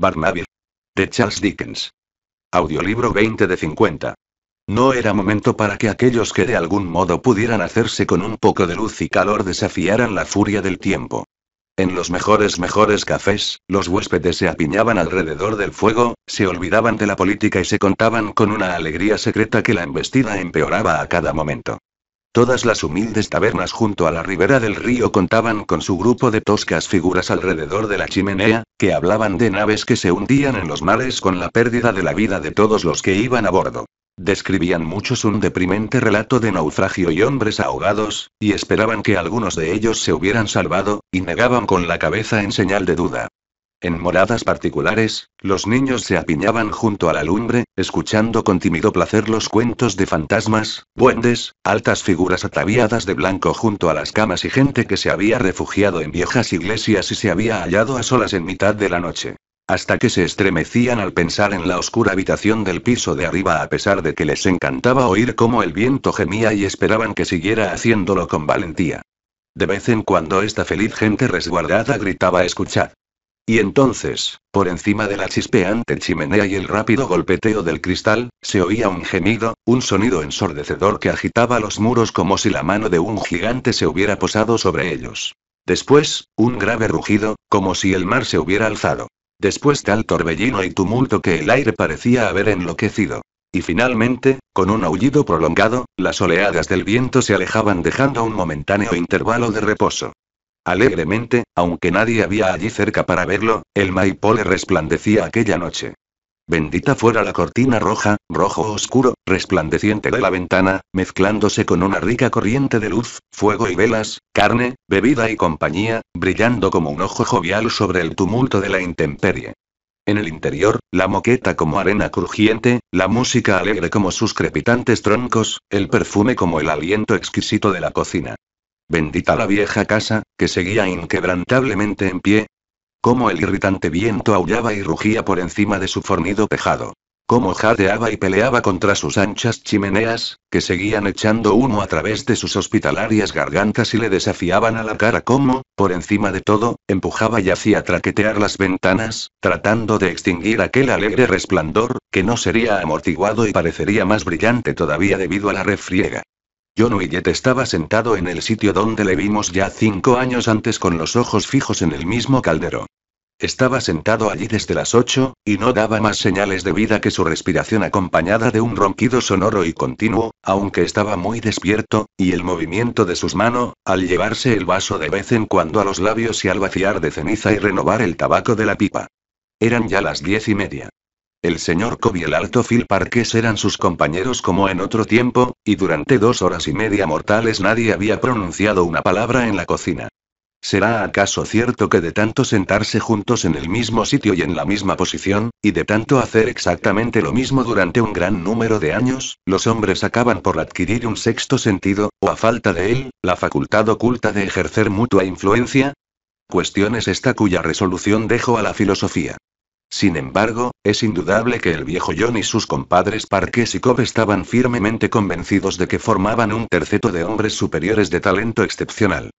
Barnaby. De Charles Dickens. Audiolibro 20 de 50. No era momento para que aquellos que de algún modo pudieran hacerse con un poco de luz y calor desafiaran la furia del tiempo. En los mejores mejores cafés, los huéspedes se apiñaban alrededor del fuego, se olvidaban de la política y se contaban con una alegría secreta que la embestida empeoraba a cada momento. Todas las humildes tabernas junto a la ribera del río contaban con su grupo de toscas figuras alrededor de la chimenea, que hablaban de naves que se hundían en los mares con la pérdida de la vida de todos los que iban a bordo. Describían muchos un deprimente relato de naufragio y hombres ahogados, y esperaban que algunos de ellos se hubieran salvado, y negaban con la cabeza en señal de duda. En moradas particulares, los niños se apiñaban junto a la lumbre, escuchando con tímido placer los cuentos de fantasmas, buendes, altas figuras ataviadas de blanco junto a las camas y gente que se había refugiado en viejas iglesias y se había hallado a solas en mitad de la noche hasta que se estremecían al pensar en la oscura habitación del piso de arriba a pesar de que les encantaba oír cómo el viento gemía y esperaban que siguiera haciéndolo con valentía. De vez en cuando esta feliz gente resguardada gritaba escuchad, y entonces, por encima de la chispeante chimenea y el rápido golpeteo del cristal, se oía un gemido, un sonido ensordecedor que agitaba los muros como si la mano de un gigante se hubiera posado sobre ellos. Después, un grave rugido, como si el mar se hubiera alzado. Después tal torbellino y tumulto que el aire parecía haber enloquecido. Y finalmente, con un aullido prolongado, las oleadas del viento se alejaban dejando un momentáneo intervalo de reposo. Alegremente, aunque nadie había allí cerca para verlo, el maipole resplandecía aquella noche. Bendita fuera la cortina roja, rojo oscuro, resplandeciente de la ventana, mezclándose con una rica corriente de luz, fuego y velas, carne, bebida y compañía, brillando como un ojo jovial sobre el tumulto de la intemperie. En el interior, la moqueta como arena crujiente, la música alegre como sus crepitantes troncos, el perfume como el aliento exquisito de la cocina. Bendita la vieja casa, que seguía inquebrantablemente en pie. Cómo el irritante viento aullaba y rugía por encima de su fornido tejado. Cómo jadeaba y peleaba contra sus anchas chimeneas, que seguían echando humo a través de sus hospitalarias gargantas y le desafiaban a la cara cómo, por encima de todo, empujaba y hacía traquetear las ventanas, tratando de extinguir aquel alegre resplandor, que no sería amortiguado y parecería más brillante todavía debido a la refriega. John estaba sentado en el sitio donde le vimos ya cinco años antes con los ojos fijos en el mismo caldero. Estaba sentado allí desde las ocho, y no daba más señales de vida que su respiración acompañada de un ronquido sonoro y continuo, aunque estaba muy despierto, y el movimiento de sus manos, al llevarse el vaso de vez en cuando a los labios y al vaciar de ceniza y renovar el tabaco de la pipa. Eran ya las diez y media. El señor Cobb y el alto Phil Parques eran sus compañeros como en otro tiempo, y durante dos horas y media mortales nadie había pronunciado una palabra en la cocina. ¿Será acaso cierto que de tanto sentarse juntos en el mismo sitio y en la misma posición, y de tanto hacer exactamente lo mismo durante un gran número de años, los hombres acaban por adquirir un sexto sentido, o a falta de él, la facultad oculta de ejercer mutua influencia? Cuestiones esta cuya resolución dejo a la filosofía. Sin embargo, es indudable que el viejo John y sus compadres Parques y Cobb estaban firmemente convencidos de que formaban un terceto de hombres superiores de talento excepcional.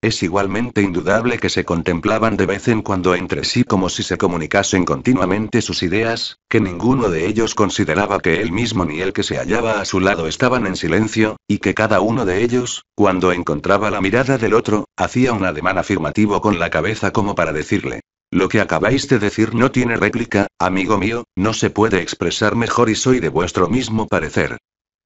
Es igualmente indudable que se contemplaban de vez en cuando entre sí como si se comunicasen continuamente sus ideas, que ninguno de ellos consideraba que él mismo ni el que se hallaba a su lado estaban en silencio, y que cada uno de ellos, cuando encontraba la mirada del otro, hacía un ademán afirmativo con la cabeza como para decirle, lo que acabáis de decir no tiene réplica, amigo mío, no se puede expresar mejor y soy de vuestro mismo parecer.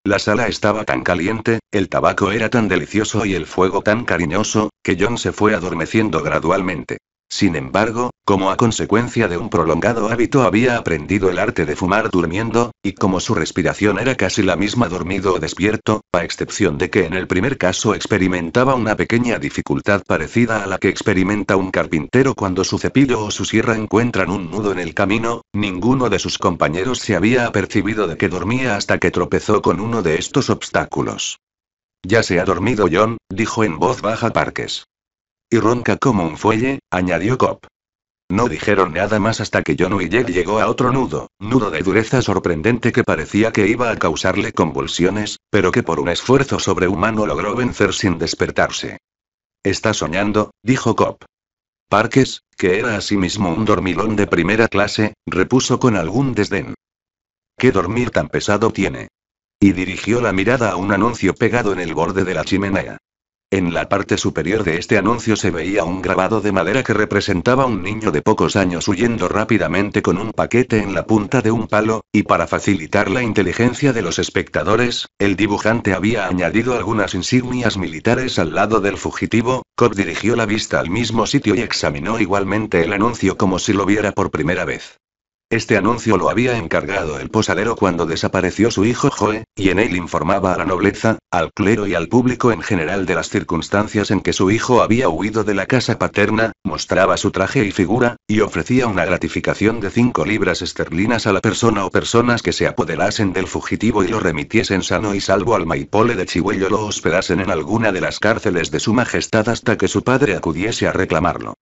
La sala estaba tan caliente, el tabaco era tan delicioso y el fuego tan cariñoso, que John se fue adormeciendo gradualmente. Sin embargo, como a consecuencia de un prolongado hábito había aprendido el arte de fumar durmiendo, y como su respiración era casi la misma dormido o despierto, a excepción de que en el primer caso experimentaba una pequeña dificultad parecida a la que experimenta un carpintero cuando su cepillo o su sierra encuentran un nudo en el camino, ninguno de sus compañeros se había apercibido de que dormía hasta que tropezó con uno de estos obstáculos. Ya se ha dormido John, dijo en voz baja Parques. Y ronca como un fuelle, añadió Cop. No dijeron nada más hasta que John Jack llegó a otro nudo, nudo de dureza sorprendente que parecía que iba a causarle convulsiones, pero que por un esfuerzo sobrehumano logró vencer sin despertarse. Está soñando, dijo Cop. Parques, que era asimismo un dormilón de primera clase, repuso con algún desdén. ¿Qué dormir tan pesado tiene? Y dirigió la mirada a un anuncio pegado en el borde de la chimenea. En la parte superior de este anuncio se veía un grabado de madera que representaba un niño de pocos años huyendo rápidamente con un paquete en la punta de un palo, y para facilitar la inteligencia de los espectadores, el dibujante había añadido algunas insignias militares al lado del fugitivo. Cobb dirigió la vista al mismo sitio y examinó igualmente el anuncio como si lo viera por primera vez. Este anuncio lo había encargado el posadero cuando desapareció su hijo Joe, y en él informaba a la nobleza, al clero y al público en general de las circunstancias en que su hijo había huido de la casa paterna, mostraba su traje y figura, y ofrecía una gratificación de 5 libras esterlinas a la persona o personas que se apoderasen del fugitivo y lo remitiesen sano y salvo al Maipole de Chihuello lo hospedasen en alguna de las cárceles de su majestad hasta que su padre acudiese a reclamarlo.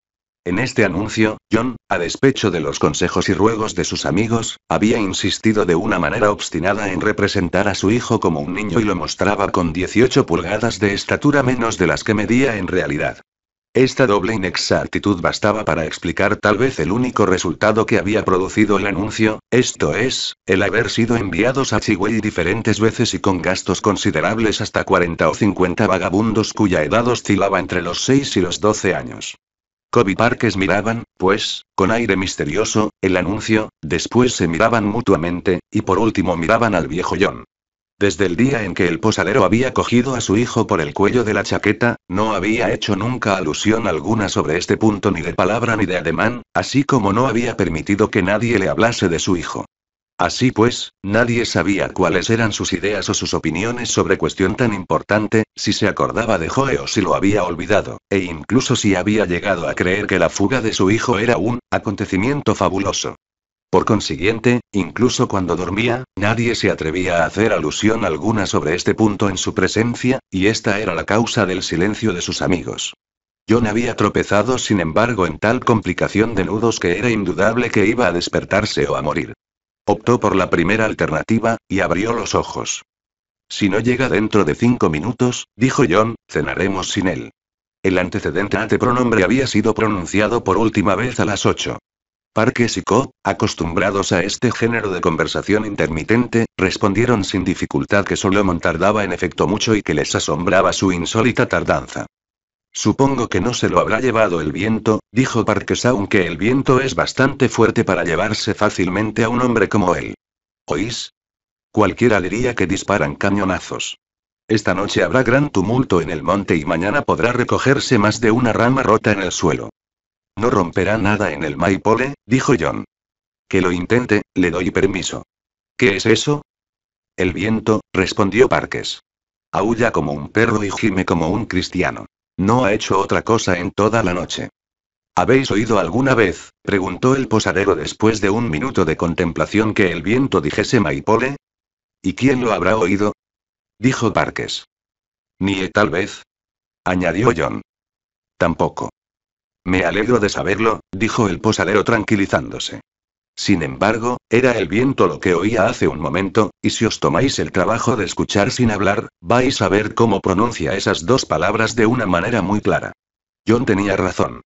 En este anuncio, John, a despecho de los consejos y ruegos de sus amigos, había insistido de una manera obstinada en representar a su hijo como un niño y lo mostraba con 18 pulgadas de estatura menos de las que medía en realidad. Esta doble inexactitud bastaba para explicar tal vez el único resultado que había producido el anuncio, esto es, el haber sido enviados a Chihuahua diferentes veces y con gastos considerables hasta 40 o 50 vagabundos cuya edad oscilaba entre los 6 y los 12 años. Kobe Parkes miraban, pues, con aire misterioso, el anuncio, después se miraban mutuamente, y por último miraban al viejo John. Desde el día en que el posadero había cogido a su hijo por el cuello de la chaqueta, no había hecho nunca alusión alguna sobre este punto ni de palabra ni de ademán, así como no había permitido que nadie le hablase de su hijo. Así pues, nadie sabía cuáles eran sus ideas o sus opiniones sobre cuestión tan importante, si se acordaba de Joe o si lo había olvidado, e incluso si había llegado a creer que la fuga de su hijo era un acontecimiento fabuloso. Por consiguiente, incluso cuando dormía, nadie se atrevía a hacer alusión alguna sobre este punto en su presencia, y esta era la causa del silencio de sus amigos. John había tropezado sin embargo en tal complicación de nudos que era indudable que iba a despertarse o a morir. Optó por la primera alternativa, y abrió los ojos. Si no llega dentro de cinco minutos, dijo John, cenaremos sin él. El antecedente antepronombre pronombre había sido pronunciado por última vez a las ocho. Parques y Co, acostumbrados a este género de conversación intermitente, respondieron sin dificultad que Solomon tardaba en efecto mucho y que les asombraba su insólita tardanza. Supongo que no se lo habrá llevado el viento, dijo Parques, aunque el viento es bastante fuerte para llevarse fácilmente a un hombre como él. ¿Oís? Cualquiera diría que disparan cañonazos. Esta noche habrá gran tumulto en el monte y mañana podrá recogerse más de una rama rota en el suelo. No romperá nada en el maipole, dijo John. Que lo intente, le doy permiso. ¿Qué es eso? El viento, respondió Parques. Aulla como un perro y gime como un cristiano. No ha hecho otra cosa en toda la noche. ¿Habéis oído alguna vez, preguntó el posadero después de un minuto de contemplación, que el viento dijese Maipole? ¿Y quién lo habrá oído? dijo Parques. Ni eh, tal vez. añadió John. Tampoco. Me alegro de saberlo, dijo el posadero tranquilizándose. Sin embargo, era el viento lo que oía hace un momento, y si os tomáis el trabajo de escuchar sin hablar, vais a ver cómo pronuncia esas dos palabras de una manera muy clara. John tenía razón.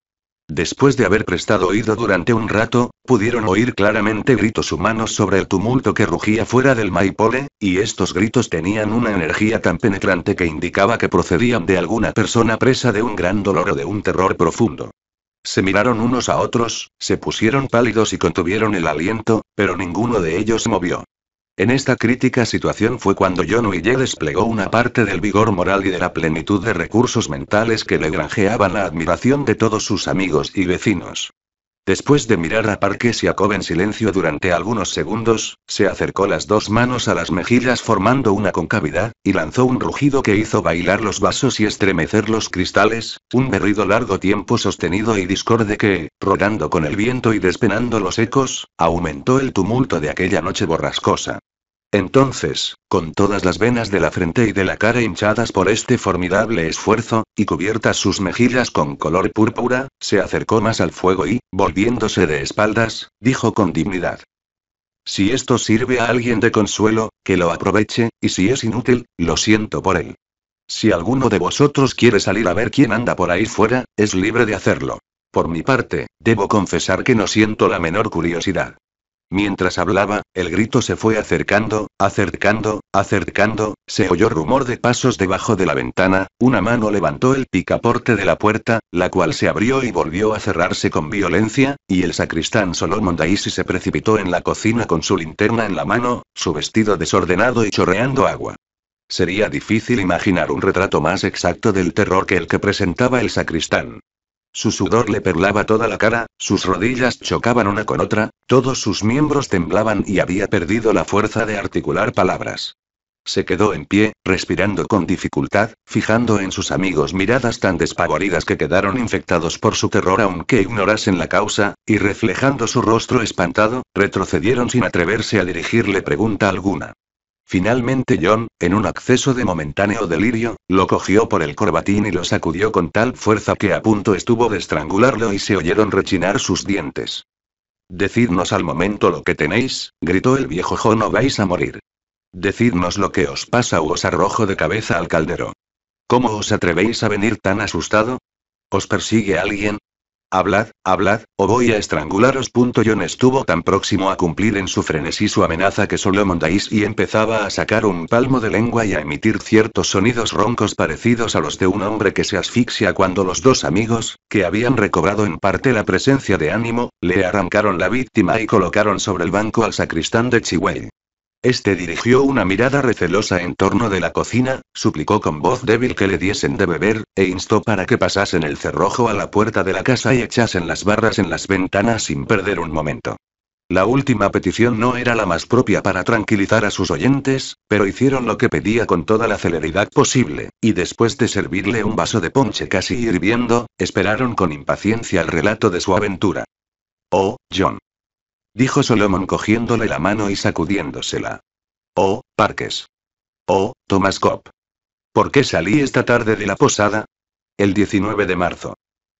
Después de haber prestado oído durante un rato, pudieron oír claramente gritos humanos sobre el tumulto que rugía fuera del Maipole, y estos gritos tenían una energía tan penetrante que indicaba que procedían de alguna persona presa de un gran dolor o de un terror profundo. Se miraron unos a otros, se pusieron pálidos y contuvieron el aliento, pero ninguno de ellos movió. En esta crítica situación fue cuando John Willet desplegó una parte del vigor moral y de la plenitud de recursos mentales que le granjeaban la admiración de todos sus amigos y vecinos. Después de mirar a Parques y a Cobb en silencio durante algunos segundos, se acercó las dos manos a las mejillas formando una concavidad, y lanzó un rugido que hizo bailar los vasos y estremecer los cristales, un berrido largo tiempo sostenido y discorde que, rodando con el viento y despenando los ecos, aumentó el tumulto de aquella noche borrascosa. Entonces, con todas las venas de la frente y de la cara hinchadas por este formidable esfuerzo, y cubiertas sus mejillas con color púrpura, se acercó más al fuego y, volviéndose de espaldas, dijo con dignidad. Si esto sirve a alguien de consuelo, que lo aproveche, y si es inútil, lo siento por él. Si alguno de vosotros quiere salir a ver quién anda por ahí fuera, es libre de hacerlo. Por mi parte, debo confesar que no siento la menor curiosidad. Mientras hablaba, el grito se fue acercando, acercando, acercando, se oyó rumor de pasos debajo de la ventana, una mano levantó el picaporte de la puerta, la cual se abrió y volvió a cerrarse con violencia, y el sacristán Solomon Daisy se precipitó en la cocina con su linterna en la mano, su vestido desordenado y chorreando agua. Sería difícil imaginar un retrato más exacto del terror que el que presentaba el sacristán. Su sudor le perlaba toda la cara, sus rodillas chocaban una con otra, todos sus miembros temblaban y había perdido la fuerza de articular palabras. Se quedó en pie, respirando con dificultad, fijando en sus amigos miradas tan despavoridas que quedaron infectados por su terror aunque ignorasen la causa, y reflejando su rostro espantado, retrocedieron sin atreverse a dirigirle pregunta alguna. Finalmente John, en un acceso de momentáneo delirio, lo cogió por el corbatín y lo sacudió con tal fuerza que a punto estuvo de estrangularlo y se oyeron rechinar sus dientes. Decidnos al momento lo que tenéis, gritó el viejo John no vais a morir. Decidnos lo que os pasa o os arrojo de cabeza al caldero. ¿Cómo os atrevéis a venir tan asustado? ¿Os persigue alguien? Hablad, hablad, o voy a estrangularos. John estuvo tan próximo a cumplir en su frenesí su amenaza que solo mondais y empezaba a sacar un palmo de lengua y a emitir ciertos sonidos roncos parecidos a los de un hombre que se asfixia cuando los dos amigos, que habían recobrado en parte la presencia de ánimo, le arrancaron la víctima y colocaron sobre el banco al sacristán de Chihuey. Este dirigió una mirada recelosa en torno de la cocina, suplicó con voz débil que le diesen de beber, e instó para que pasasen el cerrojo a la puerta de la casa y echasen las barras en las ventanas sin perder un momento. La última petición no era la más propia para tranquilizar a sus oyentes, pero hicieron lo que pedía con toda la celeridad posible, y después de servirle un vaso de ponche casi hirviendo, esperaron con impaciencia el relato de su aventura. Oh, John dijo Solomon cogiéndole la mano y sacudiéndosela. Oh, Parques. Oh, Thomas Cobb. ¿Por qué salí esta tarde de la posada? El 19 de marzo.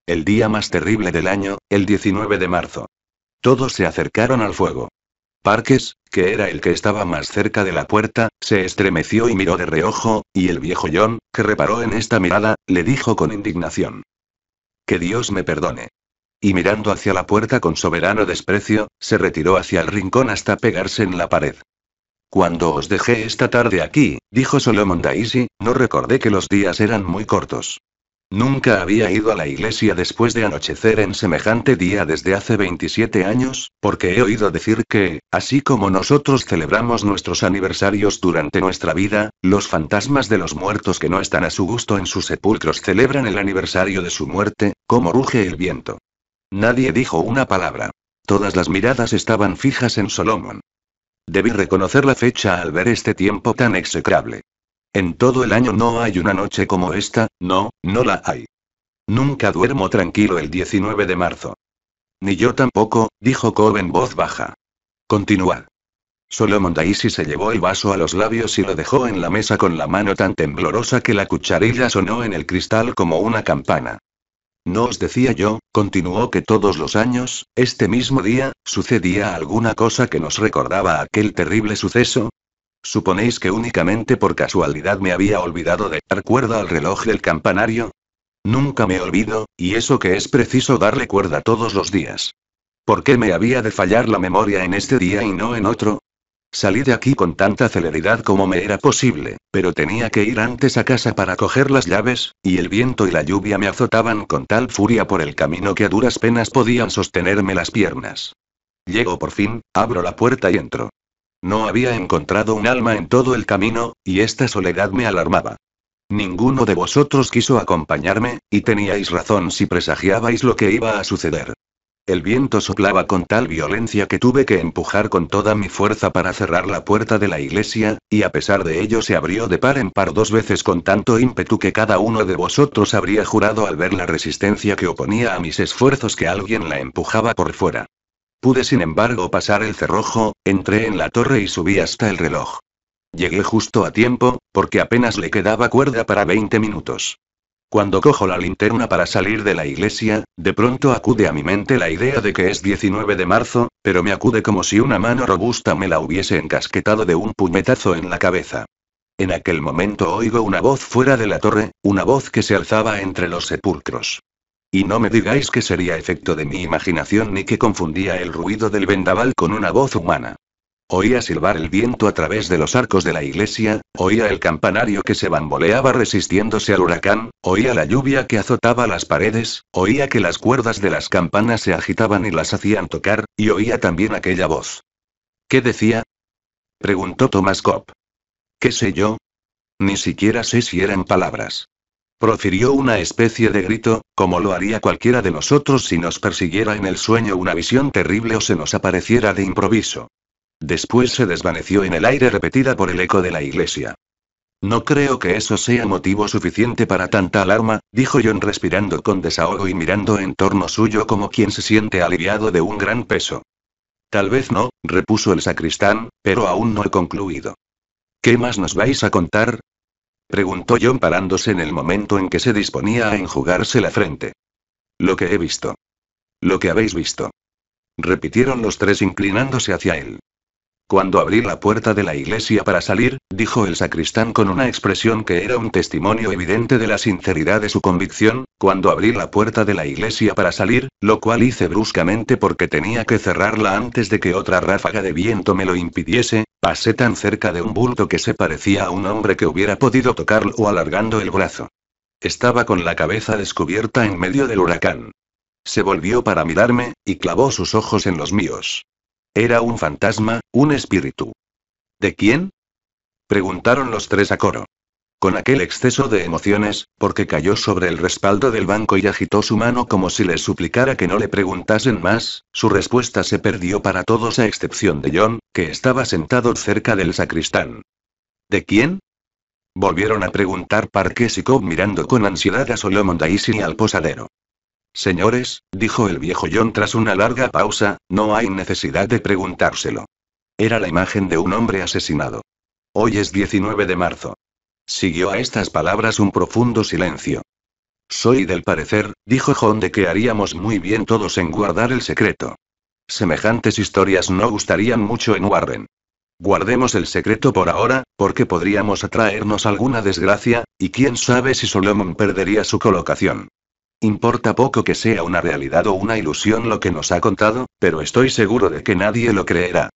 El día más terrible del año, el 19 de marzo. Todos se acercaron al fuego. Parques, que era el que estaba más cerca de la puerta, se estremeció y miró de reojo, y el viejo John, que reparó en esta mirada, le dijo con indignación. Que Dios me perdone y mirando hacia la puerta con soberano desprecio, se retiró hacia el rincón hasta pegarse en la pared. Cuando os dejé esta tarde aquí, dijo Solomon Daisy, no recordé que los días eran muy cortos. Nunca había ido a la iglesia después de anochecer en semejante día desde hace 27 años, porque he oído decir que, así como nosotros celebramos nuestros aniversarios durante nuestra vida, los fantasmas de los muertos que no están a su gusto en sus sepulcros celebran el aniversario de su muerte, como ruge el viento. Nadie dijo una palabra. Todas las miradas estaban fijas en Solomon. Debí reconocer la fecha al ver este tiempo tan execrable. En todo el año no hay una noche como esta, no, no la hay. Nunca duermo tranquilo el 19 de marzo. Ni yo tampoco, dijo Cobb en voz baja. Continuad. Solomon Daisy se llevó el vaso a los labios y lo dejó en la mesa con la mano tan temblorosa que la cucharilla sonó en el cristal como una campana. No os decía yo, continuó que todos los años, este mismo día, sucedía alguna cosa que nos recordaba aquel terrible suceso. ¿Suponéis que únicamente por casualidad me había olvidado de dar cuerda al reloj del campanario? Nunca me olvido, y eso que es preciso darle cuerda todos los días. ¿Por qué me había de fallar la memoria en este día y no en otro? Salí de aquí con tanta celeridad como me era posible, pero tenía que ir antes a casa para coger las llaves, y el viento y la lluvia me azotaban con tal furia por el camino que a duras penas podían sostenerme las piernas. Llego por fin, abro la puerta y entro. No había encontrado un alma en todo el camino, y esta soledad me alarmaba. Ninguno de vosotros quiso acompañarme, y teníais razón si presagiabais lo que iba a suceder. El viento soplaba con tal violencia que tuve que empujar con toda mi fuerza para cerrar la puerta de la iglesia, y a pesar de ello se abrió de par en par dos veces con tanto ímpetu que cada uno de vosotros habría jurado al ver la resistencia que oponía a mis esfuerzos que alguien la empujaba por fuera. Pude sin embargo pasar el cerrojo, entré en la torre y subí hasta el reloj. Llegué justo a tiempo, porque apenas le quedaba cuerda para 20 minutos. Cuando cojo la linterna para salir de la iglesia, de pronto acude a mi mente la idea de que es 19 de marzo, pero me acude como si una mano robusta me la hubiese encasquetado de un puñetazo en la cabeza. En aquel momento oigo una voz fuera de la torre, una voz que se alzaba entre los sepulcros. Y no me digáis que sería efecto de mi imaginación ni que confundía el ruido del vendaval con una voz humana. Oía silbar el viento a través de los arcos de la iglesia, oía el campanario que se bamboleaba resistiéndose al huracán, oía la lluvia que azotaba las paredes, oía que las cuerdas de las campanas se agitaban y las hacían tocar, y oía también aquella voz. ¿Qué decía? preguntó Tomás Cobb. ¿Qué sé yo? Ni siquiera sé si eran palabras. Profirió una especie de grito, como lo haría cualquiera de nosotros si nos persiguiera en el sueño una visión terrible o se nos apareciera de improviso. Después se desvaneció en el aire repetida por el eco de la iglesia. No creo que eso sea motivo suficiente para tanta alarma, dijo John respirando con desahogo y mirando en torno suyo como quien se siente aliviado de un gran peso. Tal vez no, repuso el sacristán, pero aún no he concluido. ¿Qué más nos vais a contar? preguntó John parándose en el momento en que se disponía a enjugarse la frente. Lo que he visto. Lo que habéis visto. Repitieron los tres inclinándose hacia él. Cuando abrí la puerta de la iglesia para salir, dijo el sacristán con una expresión que era un testimonio evidente de la sinceridad de su convicción, cuando abrí la puerta de la iglesia para salir, lo cual hice bruscamente porque tenía que cerrarla antes de que otra ráfaga de viento me lo impidiese, pasé tan cerca de un bulto que se parecía a un hombre que hubiera podido tocarlo alargando el brazo. Estaba con la cabeza descubierta en medio del huracán. Se volvió para mirarme, y clavó sus ojos en los míos. Era un fantasma, un espíritu. ¿De quién? Preguntaron los tres a coro. Con aquel exceso de emociones, porque cayó sobre el respaldo del banco y agitó su mano como si le suplicara que no le preguntasen más, su respuesta se perdió para todos a excepción de John, que estaba sentado cerca del sacristán. ¿De quién? Volvieron a preguntar Parques y Cobb mirando con ansiedad a Solomon Daisy y al posadero. Señores, dijo el viejo John tras una larga pausa, no hay necesidad de preguntárselo. Era la imagen de un hombre asesinado. Hoy es 19 de marzo. Siguió a estas palabras un profundo silencio. Soy del parecer, dijo John, de que haríamos muy bien todos en guardar el secreto. Semejantes historias no gustarían mucho en Warren. Guardemos el secreto por ahora, porque podríamos atraernos alguna desgracia, y quién sabe si Solomon perdería su colocación. Importa poco que sea una realidad o una ilusión lo que nos ha contado, pero estoy seguro de que nadie lo creerá.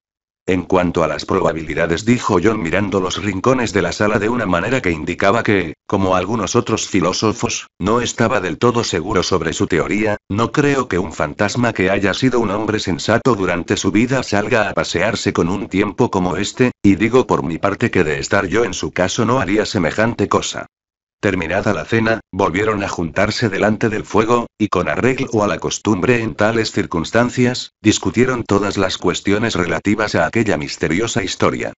En cuanto a las probabilidades, dijo John mirando los rincones de la sala de una manera que indicaba que, como algunos otros filósofos, no estaba del todo seguro sobre su teoría, no creo que un fantasma que haya sido un hombre sensato durante su vida salga a pasearse con un tiempo como este, y digo por mi parte que de estar yo en su caso no haría semejante cosa. Terminada la cena, volvieron a juntarse delante del fuego, y con arreglo a la costumbre en tales circunstancias, discutieron todas las cuestiones relativas a aquella misteriosa historia.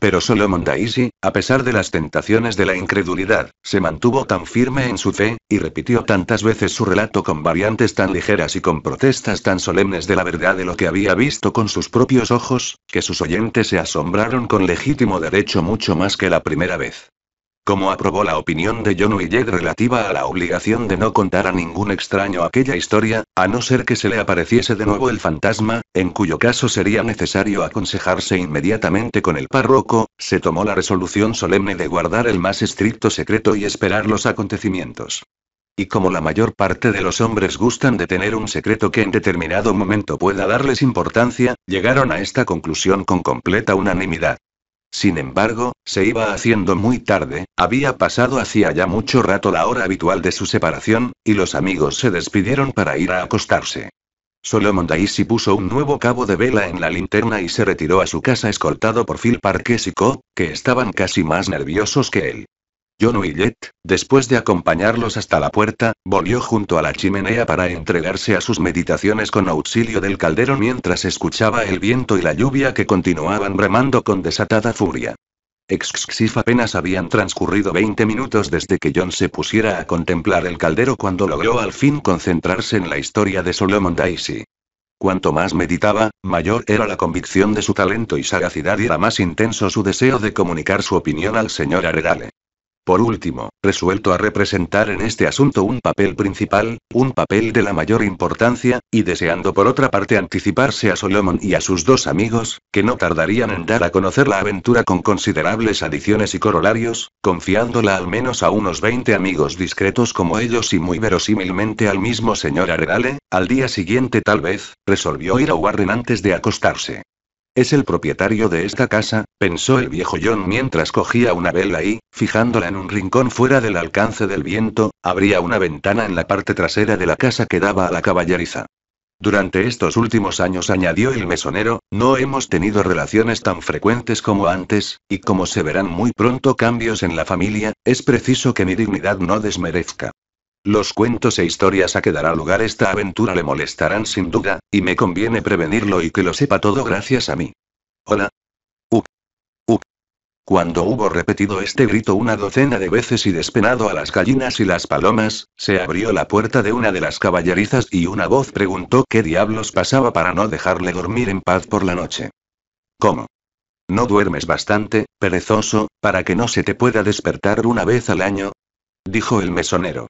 Pero Solomon Daisy, a pesar de las tentaciones de la incredulidad, se mantuvo tan firme en su fe, y repitió tantas veces su relato con variantes tan ligeras y con protestas tan solemnes de la verdad de lo que había visto con sus propios ojos, que sus oyentes se asombraron con legítimo derecho mucho más que la primera vez. Como aprobó la opinión de John Willeg relativa a la obligación de no contar a ningún extraño aquella historia, a no ser que se le apareciese de nuevo el fantasma, en cuyo caso sería necesario aconsejarse inmediatamente con el párroco, se tomó la resolución solemne de guardar el más estricto secreto y esperar los acontecimientos. Y como la mayor parte de los hombres gustan de tener un secreto que en determinado momento pueda darles importancia, llegaron a esta conclusión con completa unanimidad. Sin embargo, se iba haciendo muy tarde, había pasado hacía ya mucho rato la hora habitual de su separación, y los amigos se despidieron para ir a acostarse. Solomon Daisy puso un nuevo cabo de vela en la linterna y se retiró a su casa escoltado por Phil Parkes y Co., que estaban casi más nerviosos que él. John Willett, después de acompañarlos hasta la puerta, volvió junto a la chimenea para entregarse a sus meditaciones con auxilio del caldero mientras escuchaba el viento y la lluvia que continuaban remando con desatada furia. Exxif apenas habían transcurrido 20 minutos desde que John se pusiera a contemplar el caldero cuando logró al fin concentrarse en la historia de Solomon Daisy. Cuanto más meditaba, mayor era la convicción de su talento y sagacidad y era más intenso su deseo de comunicar su opinión al señor Aredale. Por último, resuelto a representar en este asunto un papel principal, un papel de la mayor importancia, y deseando por otra parte anticiparse a Solomon y a sus dos amigos, que no tardarían en dar a conocer la aventura con considerables adiciones y corolarios, confiándola al menos a unos 20 amigos discretos como ellos y muy verosímilmente al mismo señor Arenale, al día siguiente tal vez, resolvió ir a Warren antes de acostarse. Es el propietario de esta casa, pensó el viejo John mientras cogía una vela y, fijándola en un rincón fuera del alcance del viento, abría una ventana en la parte trasera de la casa que daba a la caballeriza. Durante estos últimos años, añadió el mesonero, no hemos tenido relaciones tan frecuentes como antes, y como se verán muy pronto cambios en la familia, es preciso que mi dignidad no desmerezca. Los cuentos e historias a que dará lugar esta aventura le molestarán sin duda, y me conviene prevenirlo y que lo sepa todo gracias a mí. Hola. U. U. Cuando hubo repetido este grito una docena de veces y despenado a las gallinas y las palomas, se abrió la puerta de una de las caballerizas y una voz preguntó qué diablos pasaba para no dejarle dormir en paz por la noche. ¿Cómo? ¿No duermes bastante, perezoso, para que no se te pueda despertar una vez al año? dijo el mesonero.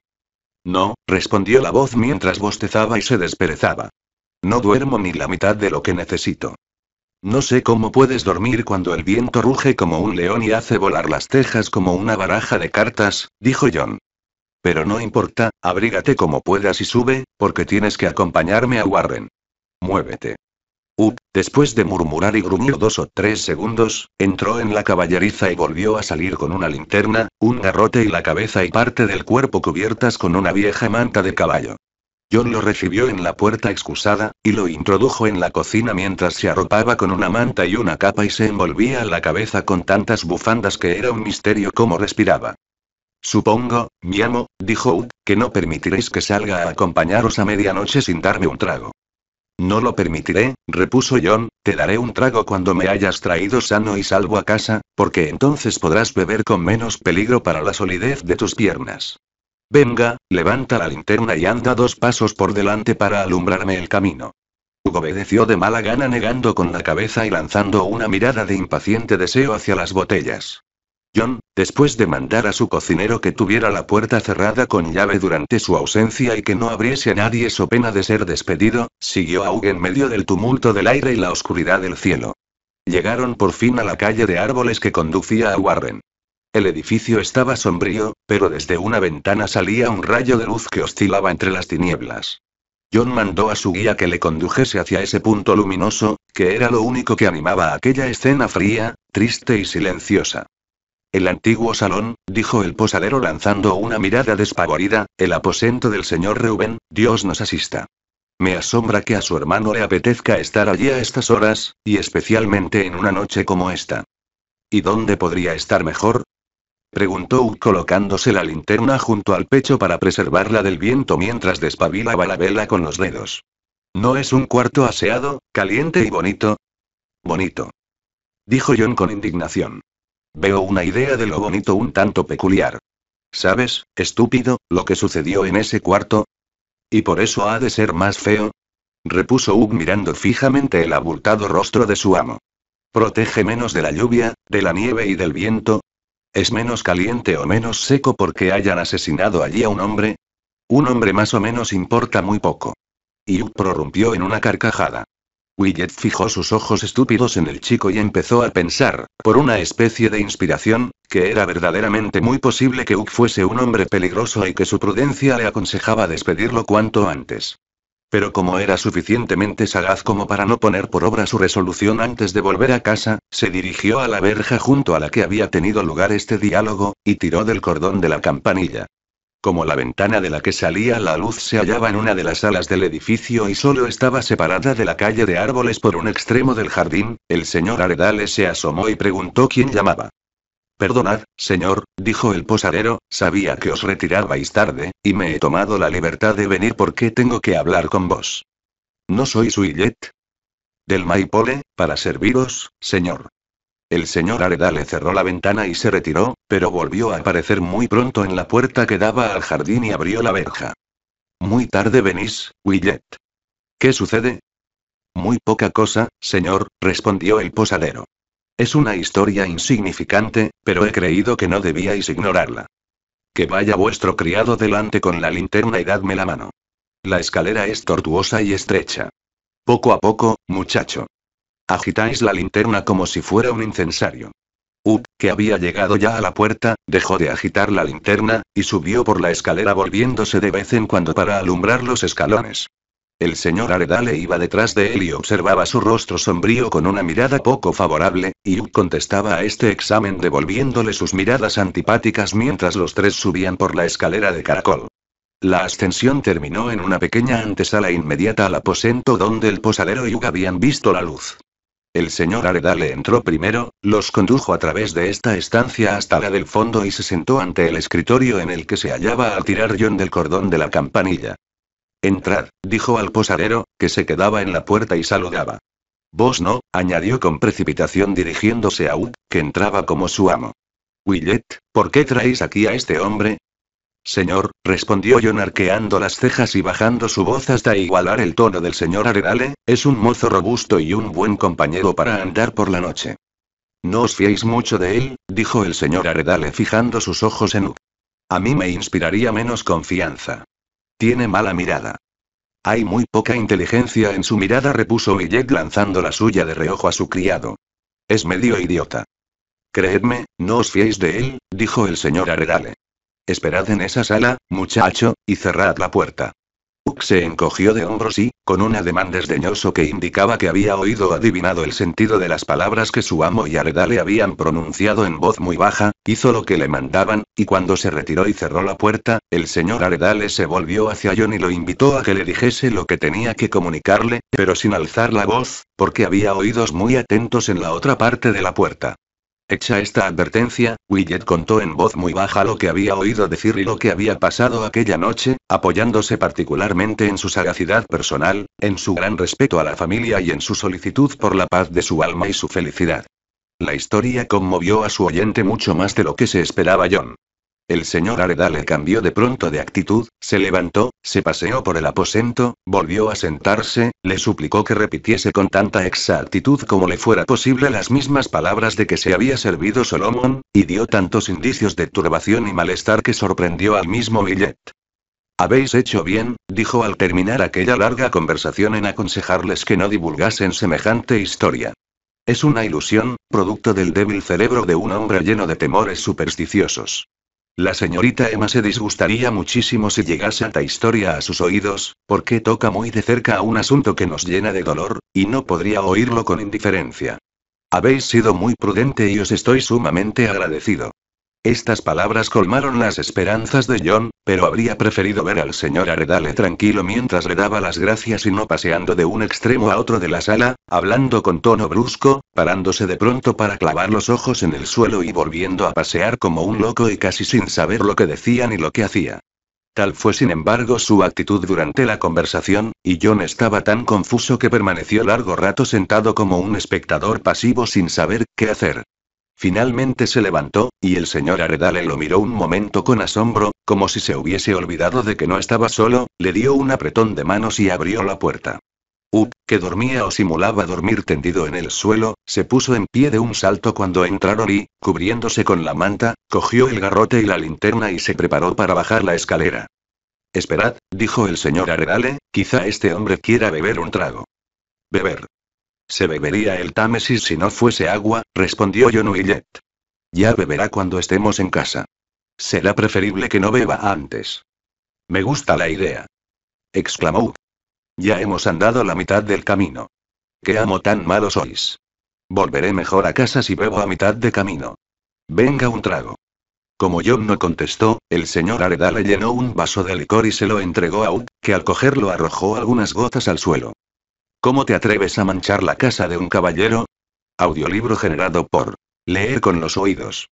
No, respondió la voz mientras bostezaba y se desperezaba. No duermo ni la mitad de lo que necesito. No sé cómo puedes dormir cuando el viento ruge como un león y hace volar las tejas como una baraja de cartas, dijo John. Pero no importa, abrígate como puedas y sube, porque tienes que acompañarme a Warren. Muévete. Uh, después de murmurar y gruñir dos o tres segundos, entró en la caballeriza y volvió a salir con una linterna, un garrote y la cabeza y parte del cuerpo cubiertas con una vieja manta de caballo. John lo recibió en la puerta excusada, y lo introdujo en la cocina mientras se arropaba con una manta y una capa y se envolvía la cabeza con tantas bufandas que era un misterio cómo respiraba. Supongo, mi amo, dijo Uck, que no permitiréis que salga a acompañaros a medianoche sin darme un trago. No lo permitiré, repuso John, te daré un trago cuando me hayas traído sano y salvo a casa, porque entonces podrás beber con menos peligro para la solidez de tus piernas. Venga, levanta la linterna y anda dos pasos por delante para alumbrarme el camino. Hugo obedeció de mala gana negando con la cabeza y lanzando una mirada de impaciente deseo hacia las botellas. John, después de mandar a su cocinero que tuviera la puerta cerrada con llave durante su ausencia y que no abriese a nadie so pena de ser despedido, siguió a en medio del tumulto del aire y la oscuridad del cielo. Llegaron por fin a la calle de árboles que conducía a Warren. El edificio estaba sombrío, pero desde una ventana salía un rayo de luz que oscilaba entre las tinieblas. John mandó a su guía que le condujese hacia ese punto luminoso, que era lo único que animaba aquella escena fría, triste y silenciosa. El antiguo salón, dijo el posadero lanzando una mirada despavorida, el aposento del señor Reuben, Dios nos asista. Me asombra que a su hermano le apetezca estar allí a estas horas, y especialmente en una noche como esta. ¿Y dónde podría estar mejor? preguntó colocándose la linterna junto al pecho para preservarla del viento mientras despabilaba la vela con los dedos. ¿No es un cuarto aseado, caliente y bonito? Bonito. Dijo John con indignación. Veo una idea de lo bonito un tanto peculiar. ¿Sabes, estúpido, lo que sucedió en ese cuarto? ¿Y por eso ha de ser más feo? repuso Hugh mirando fijamente el abultado rostro de su amo. Protege menos de la lluvia, de la nieve y del viento. ¿Es menos caliente o menos seco porque hayan asesinado allí a un hombre? Un hombre más o menos importa muy poco. Y Hugh prorrumpió en una carcajada. Willet fijó sus ojos estúpidos en el chico y empezó a pensar, por una especie de inspiración, que era verdaderamente muy posible que Uck fuese un hombre peligroso y que su prudencia le aconsejaba despedirlo cuanto antes. Pero como era suficientemente sagaz como para no poner por obra su resolución antes de volver a casa, se dirigió a la verja junto a la que había tenido lugar este diálogo, y tiró del cordón de la campanilla. Como la ventana de la que salía la luz se hallaba en una de las alas del edificio y solo estaba separada de la calle de árboles por un extremo del jardín, el señor Aredale se asomó y preguntó quién llamaba. Perdonad, señor, dijo el posadero, sabía que os retirabais tarde, y me he tomado la libertad de venir porque tengo que hablar con vos. ¿No soy Suillet? Del Maipole, para serviros, señor. El señor Areda le cerró la ventana y se retiró, pero volvió a aparecer muy pronto en la puerta que daba al jardín y abrió la verja. Muy tarde venís, Willet. ¿Qué sucede? Muy poca cosa, señor, respondió el posadero. Es una historia insignificante, pero he creído que no debíais ignorarla. Que vaya vuestro criado delante con la linterna y dadme la mano. La escalera es tortuosa y estrecha. Poco a poco, muchacho. Agitáis la linterna como si fuera un incensario. U, que había llegado ya a la puerta, dejó de agitar la linterna, y subió por la escalera volviéndose de vez en cuando para alumbrar los escalones. El señor Aredale iba detrás de él y observaba su rostro sombrío con una mirada poco favorable, y U contestaba a este examen devolviéndole sus miradas antipáticas mientras los tres subían por la escalera de caracol. La ascensión terminó en una pequeña antesala inmediata al aposento donde el posadero y Hugh habían visto la luz. El señor le entró primero, los condujo a través de esta estancia hasta la del fondo y se sentó ante el escritorio en el que se hallaba al tirar John del cordón de la campanilla. Entrad, dijo al posadero, que se quedaba en la puerta y saludaba. Vos no, añadió con precipitación dirigiéndose a Ud, que entraba como su amo. Willet, ¿por qué traéis aquí a este hombre? Señor, respondió John arqueando las cejas y bajando su voz hasta igualar el tono del señor Aredale, es un mozo robusto y un buen compañero para andar por la noche. No os fiéis mucho de él, dijo el señor Aredale fijando sus ojos en U. A mí me inspiraría menos confianza. Tiene mala mirada. Hay muy poca inteligencia en su mirada, repuso Millet lanzando la suya de reojo a su criado. Es medio idiota. Creedme, no os fiéis de él, dijo el señor Aredale. Esperad en esa sala, muchacho, y cerrad la puerta. Ux se encogió de hombros y, con un ademán desdeñoso que indicaba que había oído adivinado el sentido de las palabras que su amo y Aredale habían pronunciado en voz muy baja, hizo lo que le mandaban, y cuando se retiró y cerró la puerta, el señor Aredale se volvió hacia John y lo invitó a que le dijese lo que tenía que comunicarle, pero sin alzar la voz, porque había oídos muy atentos en la otra parte de la puerta. Hecha esta advertencia, Willet contó en voz muy baja lo que había oído decir y lo que había pasado aquella noche, apoyándose particularmente en su sagacidad personal, en su gran respeto a la familia y en su solicitud por la paz de su alma y su felicidad. La historia conmovió a su oyente mucho más de lo que se esperaba John. El señor Aredale cambió de pronto de actitud, se levantó, se paseó por el aposento, volvió a sentarse, le suplicó que repitiese con tanta exactitud como le fuera posible las mismas palabras de que se había servido Solomon, y dio tantos indicios de turbación y malestar que sorprendió al mismo Billet. Habéis hecho bien, dijo al terminar aquella larga conversación en aconsejarles que no divulgasen semejante historia. Es una ilusión, producto del débil cerebro de un hombre lleno de temores supersticiosos. La señorita Emma se disgustaría muchísimo si llegase esta historia a sus oídos, porque toca muy de cerca a un asunto que nos llena de dolor, y no podría oírlo con indiferencia. Habéis sido muy prudente y os estoy sumamente agradecido. Estas palabras colmaron las esperanzas de John, pero habría preferido ver al señor Aredale tranquilo mientras le daba las gracias y no paseando de un extremo a otro de la sala, hablando con tono brusco, parándose de pronto para clavar los ojos en el suelo y volviendo a pasear como un loco y casi sin saber lo que decía ni lo que hacía. Tal fue sin embargo su actitud durante la conversación, y John estaba tan confuso que permaneció largo rato sentado como un espectador pasivo sin saber qué hacer. Finalmente se levantó, y el señor Aredale lo miró un momento con asombro, como si se hubiese olvidado de que no estaba solo, le dio un apretón de manos y abrió la puerta. Up, que dormía o simulaba dormir tendido en el suelo, se puso en pie de un salto cuando entraron y, cubriéndose con la manta, cogió el garrote y la linterna y se preparó para bajar la escalera. Esperad, dijo el señor Aredale, quizá este hombre quiera beber un trago. Beber. Se bebería el Támesis si no fuese agua, respondió John Ya beberá cuando estemos en casa. Será preferible que no beba antes. Me gusta la idea. Exclamó. Ya hemos andado la mitad del camino. Qué amo tan malo sois. Volveré mejor a casa si bebo a mitad de camino. Venga un trago. Como John no contestó, el señor Areda le llenó un vaso de licor y se lo entregó a Ud. que al cogerlo arrojó algunas gotas al suelo. ¿Cómo te atreves a manchar la casa de un caballero? Audiolibro generado por Leer con los oídos.